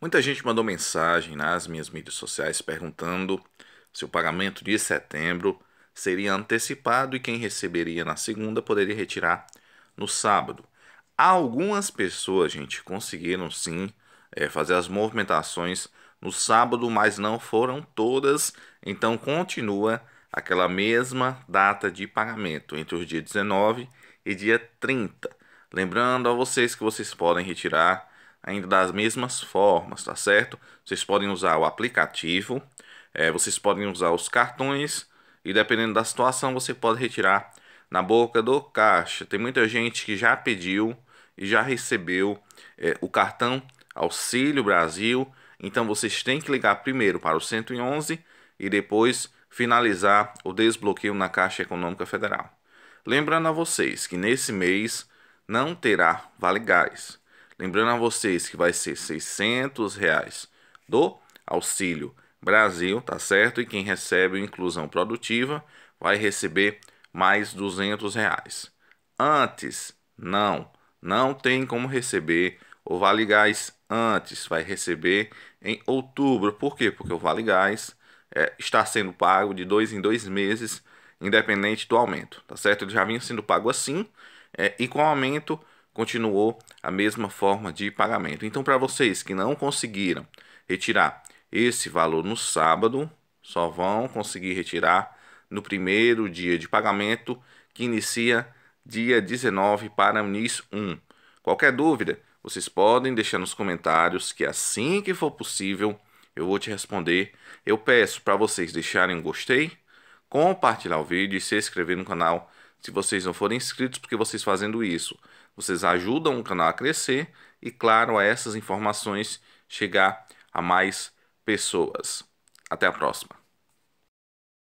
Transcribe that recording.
Muita gente mandou mensagem nas minhas mídias sociais perguntando se o pagamento de setembro seria antecipado e quem receberia na segunda poderia retirar no sábado. Algumas pessoas, gente, conseguiram sim é, fazer as movimentações no sábado, mas não foram todas, então continua aquela mesma data de pagamento entre os dias 19 e dia 30. Lembrando a vocês que vocês podem retirar ainda das mesmas formas, tá certo? Vocês podem usar o aplicativo, é, vocês podem usar os cartões e dependendo da situação você pode retirar na boca do caixa. Tem muita gente que já pediu e já recebeu é, o cartão Auxílio Brasil, então vocês têm que ligar primeiro para o 111 e depois finalizar o desbloqueio na Caixa Econômica Federal. Lembrando a vocês que nesse mês não terá Vale Gás. Lembrando a vocês que vai ser 600 reais do Auxílio Brasil, tá certo? E quem recebe Inclusão Produtiva vai receber mais 200 reais. Antes, não, não tem como receber o Vale Gás antes, vai receber em outubro. Por quê? Porque o Vale Gás é, está sendo pago de dois em dois meses, independente do aumento, tá certo? Ele já vinha sendo pago assim é, e com o aumento continuou a mesma forma de pagamento. Então, para vocês que não conseguiram retirar esse valor no sábado, só vão conseguir retirar no primeiro dia de pagamento, que inicia dia 19 para NIS 1. Qualquer dúvida, vocês podem deixar nos comentários que assim que for possível eu vou te responder. Eu peço para vocês deixarem um gostei, compartilhar o vídeo e se inscrever no canal se vocês não forem inscritos, porque vocês fazendo isso, vocês ajudam o canal a crescer e, claro, a essas informações chegar a mais pessoas. Até a próxima.